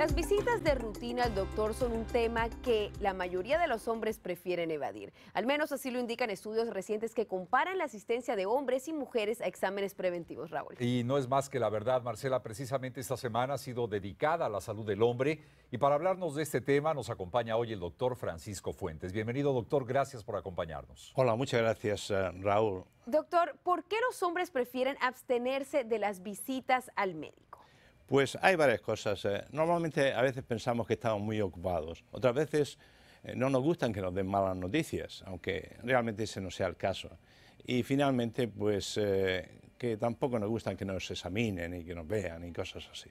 Las visitas de rutina al doctor son un tema que la mayoría de los hombres prefieren evadir. Al menos así lo indican estudios recientes que comparan la asistencia de hombres y mujeres a exámenes preventivos, Raúl. Y no es más que la verdad, Marcela, precisamente esta semana ha sido dedicada a la salud del hombre y para hablarnos de este tema nos acompaña hoy el doctor Francisco Fuentes. Bienvenido, doctor, gracias por acompañarnos. Hola, muchas gracias, eh, Raúl. Doctor, ¿por qué los hombres prefieren abstenerse de las visitas al médico? Pues hay varias cosas. Eh, normalmente a veces pensamos que estamos muy ocupados, otras veces eh, no nos gustan que nos den malas noticias, aunque realmente ese no sea el caso. Y finalmente, pues eh, que tampoco nos gustan que nos examinen y que nos vean y cosas así.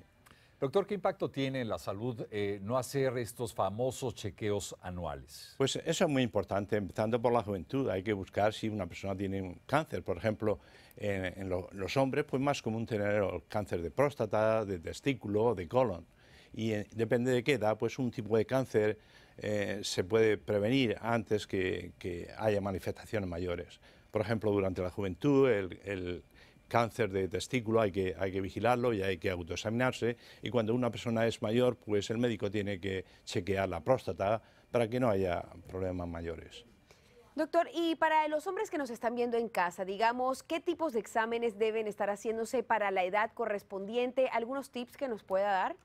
Doctor, ¿qué impacto tiene en la salud eh, no hacer estos famosos chequeos anuales? Pues eso es muy importante, empezando por la juventud. Hay que buscar si una persona tiene un cáncer, por ejemplo, en, los hombres, pues más común tener cáncer de próstata, de testículo, de colon. Y eh, depende de qué edad, pues un tipo de cáncer eh, se puede prevenir antes que, haya manifestaciones mayores. Por ejemplo, durante la juventud, el cáncer de testículo, hay que, hay que vigilarlo y hay que autoexaminarse. Y cuando una persona es mayor, pues el médico tiene que chequear la próstata para que no haya problemas mayores. Doctor, y para los hombres que nos están viendo en casa, digamos, ¿qué tipos de exámenes deben estar haciéndose para la edad correspondiente? ¿Algunos tips que nos pueda dar?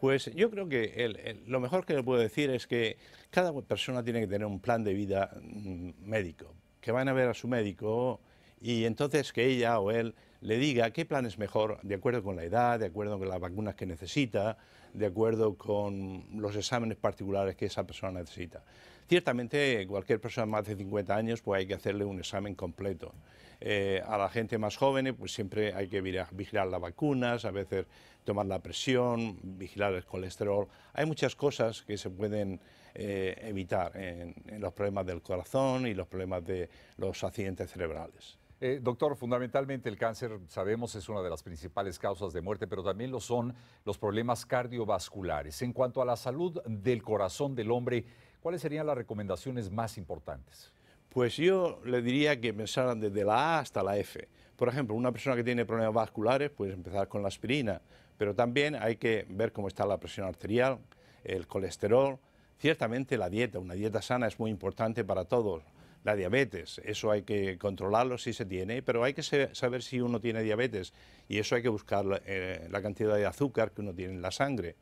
Pues yo creo que lo mejor que le puedo decir es que cada persona tiene que tener un plan de vida mm, médico, que van a ver a su médico y entonces que ella o él le diga qué plan es mejor de acuerdo con la edad, de acuerdo con las vacunas que necesita, de acuerdo con los exámenes particulares que esa persona necesita. Ciertamente, cualquier persona más de 50 años, pues hay que hacerle un examen completo. Eh, a la gente más joven, pues siempre hay que vigilar las vacunas, a veces tomar la presión, vigilar el colesterol. Hay muchas cosas que se pueden eh, evitar en los problemas del corazón y los problemas de los accidentes cerebrales. Eh, doctor, fundamentalmente el cáncer, sabemos, es una de las principales causas de muerte, pero también lo son los problemas cardiovasculares. En cuanto a la salud del corazón del hombre, ¿cuáles serían las recomendaciones más importantes? Pues yo le diría que empezaran desde la A hasta la F. Por ejemplo, una persona que tiene problemas vasculares, puede empezar con la aspirina, pero también hay que ver cómo está la presión arterial, el colesterol. Ciertamente la dieta, una dieta sana es muy importante para todos la diabetes. Eso hay que controlarlo si se tiene, pero hay que saber si uno tiene diabetes y eso hay que buscar eh, la, cantidad de azúcar que uno tiene en la sangre.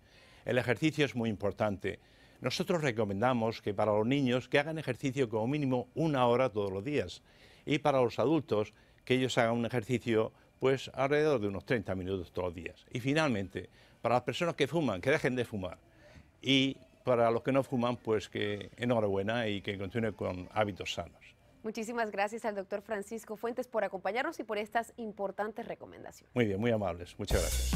El ejercicio es muy importante. Nosotros recomendamos que para los niños que hagan ejercicio como mínimo una hora todos los días y para los adultos que ellos hagan un ejercicio pues alrededor de unos 30 minutos todos los días. Y finalmente, para las personas que fuman, que dejen de fumar y para los que no fuman, pues que enhorabuena y que continúe con hábitos sanos. Muchísimas gracias al doctor Francisco Fuentes por acompañarnos y por estas importantes recomendaciones. Muy bien, muy amables. Muchas gracias.